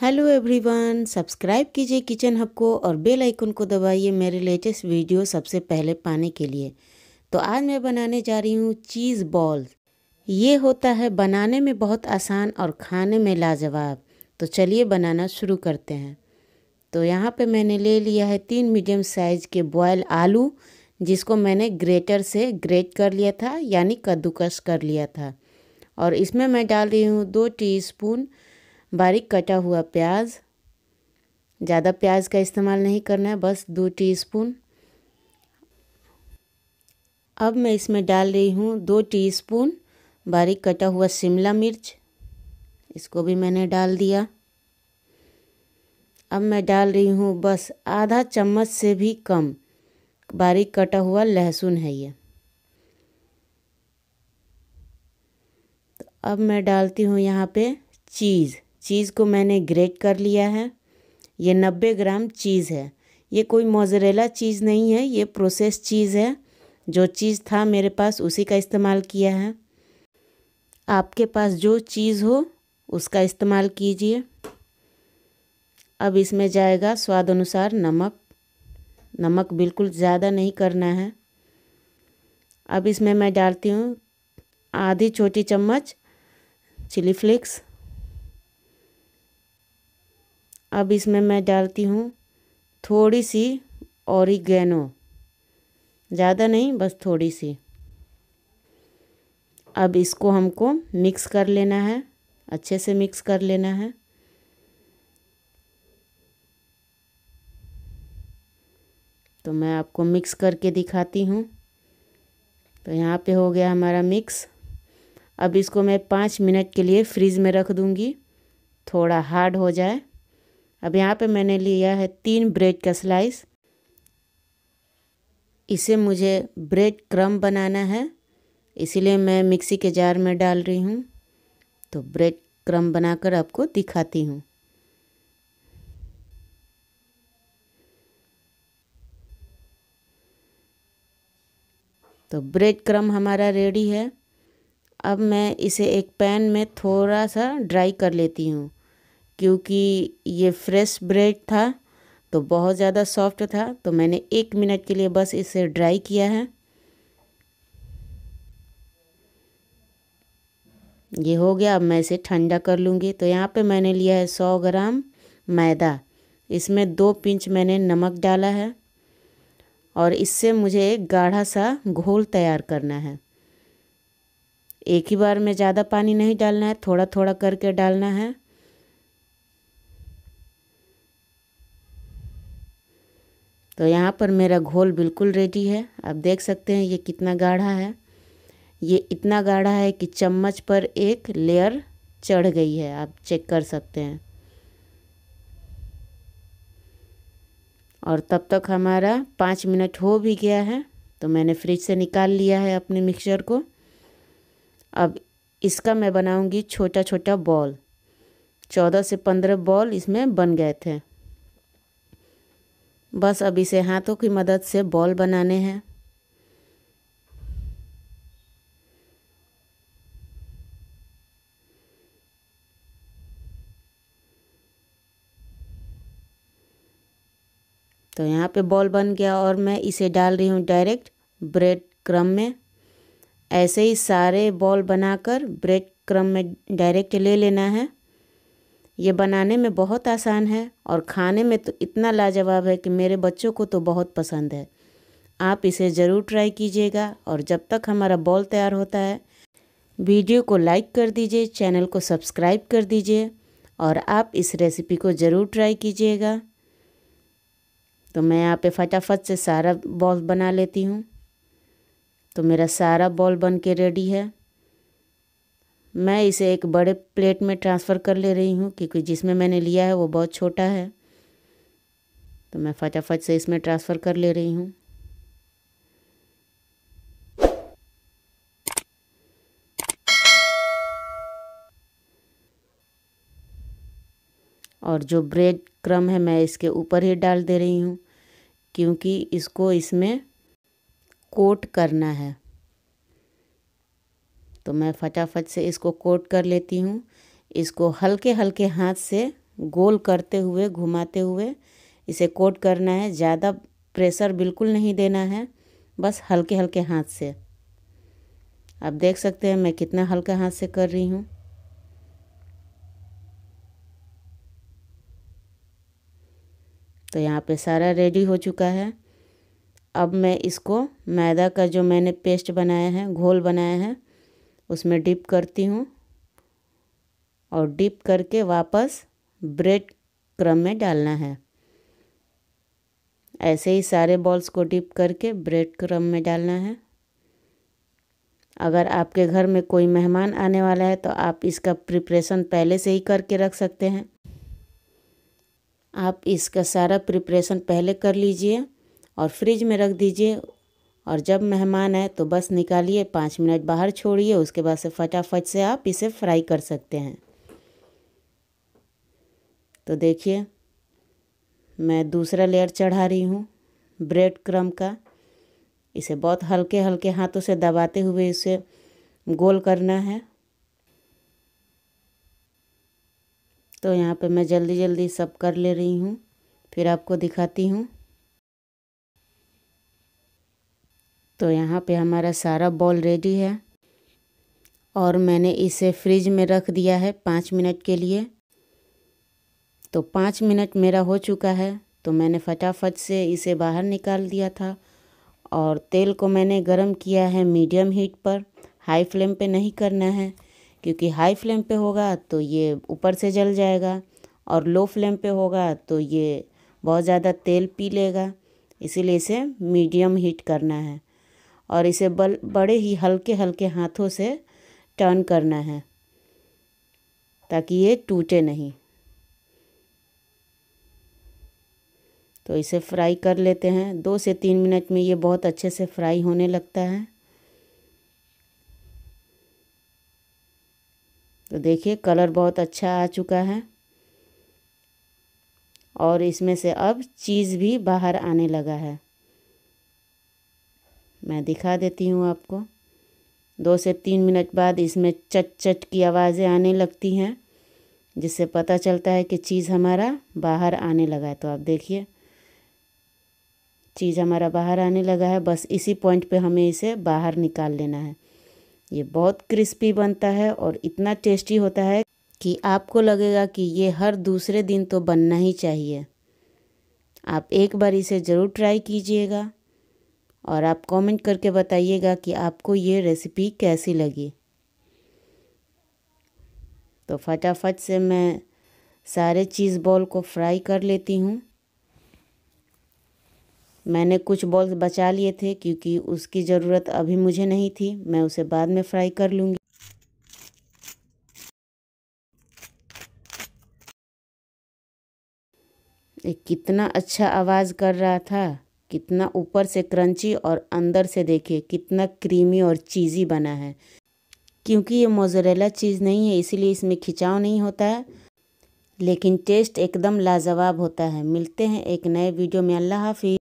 hello everyone subscribe कीजिए kitchen hub को और बेल आइकन को दबाइए मेरे लेटेस्ट वीडियो सबसे पहले पाने के लिए तो आज मैं बनाने जा रही हूँ चीज़ बॉल ये होता है बनाने में बहुत आसान और खाने में लाजवाब तो चलिए बनाना शुरू करते हैं तो यहाँ पे मैंने ले लिया है तीन मीडियम साइज़ के बॉयल आलू जिसको मैंने ग्रेटर से ग्रेट कर लिया था यानी कद्दूकस कर लिया था और इसमें मैं डाल रही हूँ दो टीस्पून स्पून बारीक कटा हुआ प्याज ज़्यादा प्याज का इस्तेमाल नहीं करना है बस दो टीस्पून अब मैं इसमें डाल रही हूँ दो टीस्पून बारीक कटा हुआ शिमला मिर्च इसको भी मैंने डाल दिया अब मैं डाल रही हूँ बस आधा चम्मच से भी कम बारीक कटा हुआ लहसुन है ये तो अब मैं डालती हूँ यहाँ पे चीज़ चीज़ को मैंने ग्रेट कर लिया है ये नब्बे ग्राम चीज़ है ये कोई मोजरेला चीज़ नहीं है ये प्रोसेस चीज़ है जो चीज़ था मेरे पास उसी का इस्तेमाल किया है आपके पास जो चीज़ हो उसका इस्तेमाल कीजिए अब इसमें जाएगा स्वाद अनुसार नमक नमक बिल्कुल ज़्यादा नहीं करना है अब इसमें मैं डालती हूँ आधी छोटी चम्मच चिली फ्लेक्स अब इसमें मैं डालती हूँ थोड़ी सी औरिगेनो ज़्यादा नहीं बस थोड़ी सी अब इसको हमको मिक्स कर लेना है अच्छे से मिक्स कर लेना है तो मैं आपको मिक्स करके दिखाती हूँ तो यहाँ पे हो गया हमारा मिक्स अब इसको मैं पाँच मिनट के लिए फ्रिज में रख दूँगी थोड़ा हार्ड हो जाए अब यहाँ पे मैंने लिया है तीन ब्रेड का स्लाइस इसे मुझे ब्रेड क्रम बनाना है इसीलिए मैं मिक्सी के जार में डाल रही हूँ तो ब्रेड क्रम बनाकर आपको दिखाती हूँ तो ब्रेड क्रम हमारा रेडी है अब मैं इसे एक पैन में थोड़ा सा ड्राई कर लेती हूँ क्योंकि ये फ्रेश ब्रेड था तो बहुत ज़्यादा सॉफ्ट था तो मैंने एक मिनट के लिए बस इसे ड्राई किया है ये हो गया अब मैं इसे ठंडा कर लूँगी तो यहाँ पे मैंने लिया है सौ ग्राम मैदा इसमें दो पिंच मैंने नमक डाला है और इससे मुझे एक गाढ़ा सा घोल तैयार करना है एक ही बार में ज़्यादा पानी नहीं डालना है थोड़ा थोड़ा करके डालना है तो यहाँ पर मेरा घोल बिल्कुल रेडी है आप देख सकते हैं ये कितना गाढ़ा है ये इतना गाढ़ा है कि चम्मच पर एक लेयर चढ़ गई है आप चेक कर सकते हैं और तब तक हमारा पाँच मिनट हो भी गया है तो मैंने फ्रिज से निकाल लिया है अपने मिक्सचर को अब इसका मैं बनाऊंगी छोटा छोटा बॉल चौदह से पंद्रह बॉल इसमें बन गए थे बस अब इसे हाथों की मदद से बॉल बनाने हैं तो यहाँ पे बॉल बन गया और मैं इसे डाल रही हूँ डायरेक्ट ब्रेड क्रम में ऐसे ही सारे बॉल बनाकर ब्रेड क्रम में डायरेक्ट ले लेना है ये बनाने में बहुत आसान है और खाने में तो इतना लाजवाब है कि मेरे बच्चों को तो बहुत पसंद है आप इसे ज़रूर ट्राई कीजिएगा और जब तक हमारा बॉल तैयार होता है वीडियो को लाइक कर दीजिए चैनल को सब्सक्राइब कर दीजिए और आप इस रेसिपी को ज़रूर ट्राई कीजिएगा तो मैं यहाँ पे फटाफट से सारा बॉल बना लेती हूँ तो मेरा सारा बॉल बन के रेडी है मैं इसे एक बड़े प्लेट में ट्रांसफ़र कर ले रही हूँ क्योंकि जिसमें मैंने लिया है वो बहुत छोटा है तो मैं फटाफट से इसमें ट्रांसफ़र कर ले रही हूँ और जो ब्रेड क्रम है मैं इसके ऊपर ही डाल दे रही हूँ क्योंकि इसको इसमें कोट करना है तो मैं फटाफट से इसको कोट कर लेती हूँ इसको हल्के हल्के हाथ से गोल करते हुए घुमाते हुए इसे कोट करना है ज़्यादा प्रेशर बिल्कुल नहीं देना है बस हल्के हल्के हाथ से आप देख सकते हैं मैं कितना हल्के हाथ से कर रही हूँ तो यहाँ पे सारा रेडी हो चुका है अब मैं इसको मैदा का जो मैंने पेस्ट बनाया है घोल बनाया है उसमें डिप करती हूँ और डिप करके वापस ब्रेड क्रम में डालना है ऐसे ही सारे बॉल्स को डिप करके ब्रेड क्रम में डालना है अगर आपके घर में कोई मेहमान आने वाला है तो आप इसका प्रिपरेशन पहले से ही करके रख सकते हैं आप इसका सारा प्रिपरेशन पहले कर लीजिए और फ्रिज में रख दीजिए और जब मेहमान आए तो बस निकालिए पाँच मिनट बाहर छोड़िए उसके बाद से फटाफट से आप इसे फ्राई कर सकते हैं तो देखिए मैं दूसरा लेयर चढ़ा रही हूँ ब्रेड क्रम का इसे बहुत हल्के हल्के हाथों से दबाते हुए इसे गोल करना है तो यहाँ पे मैं जल्दी जल्दी सब कर ले रही हूँ फिर आपको दिखाती हूँ तो यहाँ पे हमारा सारा बॉल रेडी है और मैंने इसे फ्रिज में रख दिया है पाँच मिनट के लिए तो पाँच मिनट मेरा हो चुका है तो मैंने फटाफट से इसे बाहर निकाल दिया था और तेल को मैंने गरम किया है मीडियम हीट पर हाई फ्लेम पे नहीं करना है क्योंकि हाई फ्लेम पे होगा तो ये ऊपर से जल जाएगा और लो फ्लेम पे होगा तो ये बहुत ज़्यादा तेल पी लेगा इसीलिए इसे मीडियम हीट करना है और इसे बल बड़े ही हल्के हल्के हाथों से टर्न करना है ताकि ये टूटे नहीं तो इसे फ्राई कर लेते हैं दो से तीन मिनट में ये बहुत अच्छे से फ्राई होने लगता है तो देखिए कलर बहुत अच्छा आ चुका है और इसमें से अब चीज़ भी बाहर आने लगा है मैं दिखा देती हूँ आपको दो से तीन मिनट बाद इसमें चट चट की आवाज़ें आने लगती हैं जिससे पता चलता है कि चीज़ हमारा बाहर आने लगा है तो आप देखिए चीज़ हमारा बाहर आने लगा है बस इसी पॉइंट पे हमें इसे बाहर निकाल लेना है ये बहुत क्रिस्पी बनता है और इतना टेस्टी होता है कि आपको लगेगा कि ये हर दूसरे दिन तो बनना ही चाहिए आप एक बार इसे ज़रूर ट्राई कीजिएगा और आप कमेंट करके बताइएगा कि आपको ये रेसिपी कैसी लगी तो फटाफट से मैं सारे चीज़ बॉल को फ्राई कर लेती हूँ मैंने कुछ बॉल्स बचा लिए थे क्योंकि उसकी ज़रूरत अभी मुझे नहीं थी मैं उसे बाद में फ्राई कर लूँगी कितना अच्छा आवाज़ कर रहा था कितना ऊपर से क्रंची और अंदर से देखिए कितना क्रीमी और चीज़ी बना है क्योंकि ये मोजरेला चीज़ नहीं है इसीलिए इसमें खिंचाव नहीं होता है लेकिन टेस्ट एकदम लाजवाब होता है मिलते हैं एक नए वीडियो में अल्लाह हाफि